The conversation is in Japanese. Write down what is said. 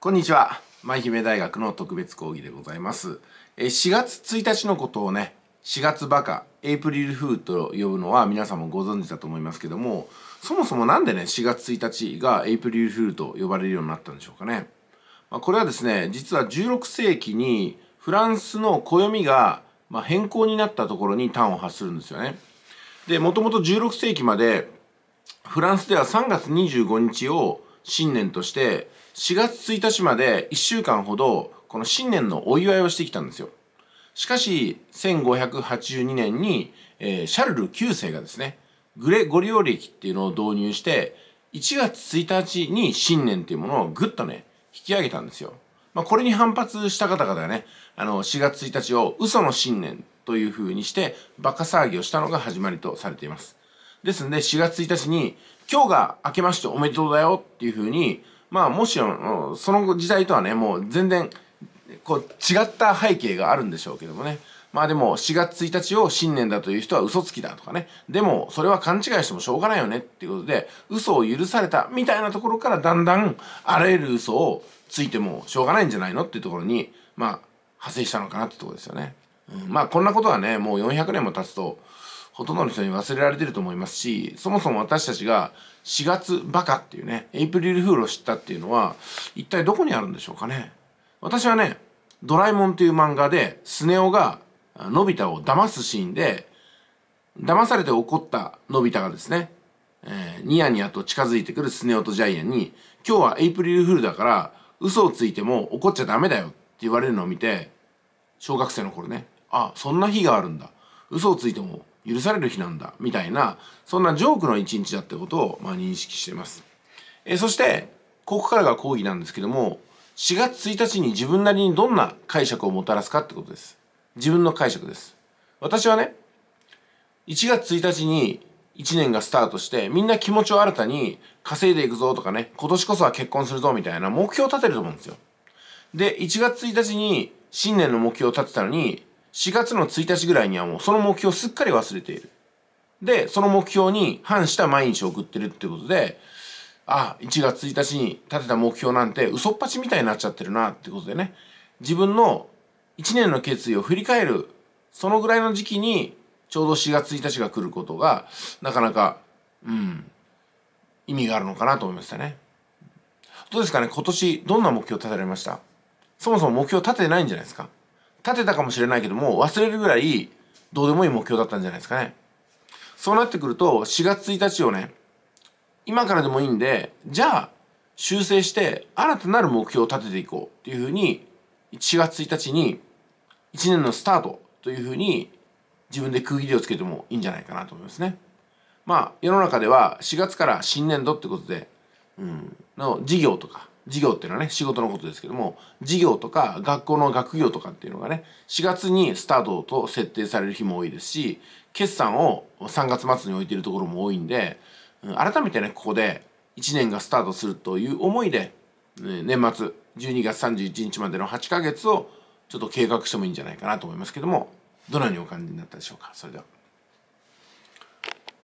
こんにちは舞姫大学の特別講義でございます4月1日のことをね4月バカエイプリルフールと呼ぶのは皆さんもご存知だと思いますけどもそもそもなんでね4月1日がエイプリルフールと呼ばれるようになったんでしょうかね、まあ、これはですね実は16世紀にフランスの暦が、まあ、変更になったところに端を発するんですよねでもともと16世紀までフランスでは3月25日を新年として4月1日まで1週間ほどこの新年のお祝いをしてきたんですよ。しかし1582年に、えー、シャルル9世がですねグレゴリオ暦っていうのを導入して1月1日に新年っていうものをぐっとね引き上げたんですよ。まあ、これに反発した方々がねあの4月1日を嘘の新年というふうにしてバカ騒ぎをしたのが始まりとされています。ですので、4月1日に、今日が明けましておめでとうだよっていうふうに、まあ、もちろん、その時代とはね、もう全然、こう、違った背景があるんでしょうけどもね。まあでも、4月1日を新年だという人は嘘つきだとかね。でも、それは勘違いしてもしょうがないよねっていうことで、嘘を許されたみたいなところからだんだん、あらゆる嘘をついてもしょうがないんじゃないのっていうところに、まあ、派生したのかなってところですよね。うん、まあ、こんなことはね、もう400年も経つと、ほとんどの人に忘れられてると思いますし、そもそも私たちが4月バカっていうね、エイプリルフールを知ったっていうのは、一体どこにあるんでしょうかね。私はね、ドラえもんという漫画で、スネ夫が、のび太を騙すシーンで、騙されて怒ったのび太がですね、えー、ニヤニヤと近づいてくるスネ夫とジャイアンに、今日はエイプリルフールだから、嘘をついても怒っちゃダメだよって言われるのを見て、小学生の頃ね、あ、そんな日があるんだ。嘘をついても許される日なんだみたいなそんなジョークの一日だってことをまあ認識しています、えそしてここからが講義なんですけども4月1日に自分なりにどんな解釈をもたらすかってことです自分の解釈です私はね1月1日に1年がスタートしてみんな気持ちを新たに稼いでいくぞとかね今年こそは結婚するぞみたいな目標を立てると思うんですよで1月1日に新年の目標を立てたのに4月の1日ぐらいにはもうその目標すっかり忘れている。で、その目標に反した毎日を送ってるってことで、あ、1月1日に立てた目標なんて嘘っぱちみたいになっちゃってるなってことでね、自分の1年の決意を振り返る、そのぐらいの時期にちょうど4月1日が来ることが、なかなか、うん、意味があるのかなと思いましたね。どうですかね今年どんな目標立てられましたそもそも目標立ててないんじゃないですか立てたかもしれないけども忘れるぐらいどうでもいい目標だったんじゃないですかねそうなってくると4月1日をね今からでもいいんでじゃあ修正して新たなる目標を立てていこうっていうふうに4月1日に1年のスタートというふうに自分で区切りをつけてもいいんじゃないかなと思いますね。まあ世の中では4月から新年度ってことで、うん、の事業とか事業っていうのはね仕事のことですけども事業とか学校の学業とかっていうのがね4月にスタートと設定される日も多いですし決算を3月末に置いてるところも多いんで改めてねここで1年がスタートするという思いで、年末12月31日までの8ヶ月をちょっと計画してもいいんじゃないかなと思いますけどもどのようにお感じになったでしょうかそれでは。